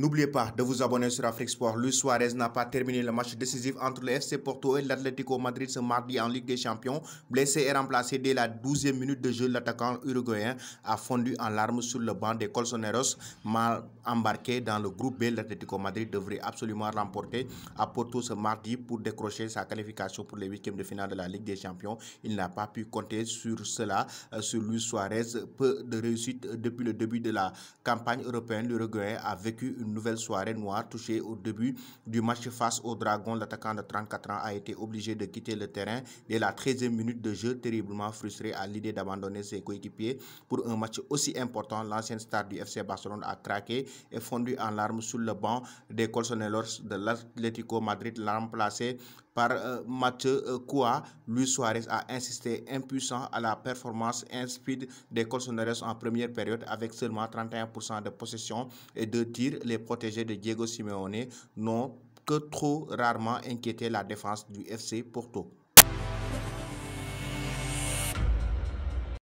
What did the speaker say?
N'oubliez pas de vous abonner sur Afrique Sport. Luis Suarez n'a pas terminé le match décisif entre le FC Porto et l'Atlético Madrid ce mardi en Ligue des Champions. Blessé et remplacé dès la 12e minute de jeu, l'attaquant uruguayen a fondu en larmes sur le banc des Colsoneros. Mal embarqué dans le groupe B, l'Atlético Madrid devrait absolument remporter à Porto ce mardi pour décrocher sa qualification pour les huitièmes de finale de la Ligue des Champions. Il n'a pas pu compter sur cela, euh, sur Luis Suarez. Peu de réussite depuis le début de la campagne européenne. L'Uruguayen a vécu une nouvelle soirée noire touchée au début du match face au Dragon. L'attaquant de 34 ans a été obligé de quitter le terrain dès la 13e minute de jeu, terriblement frustré à l'idée d'abandonner ses coéquipiers. Pour un match aussi important, l'ancienne star du FC Barcelone a craqué et fondu en larmes sur le banc des Colsonelors de l'Atlético Madrid, remplacé par euh, Mathieu euh, Koua. Luis Suarez a insisté impuissant à la performance speed des Colsonares en première période avec seulement 31% de possession et de tirs. Les protégés de Diego Simeone n'ont que trop rarement inquiété la défense du FC Porto.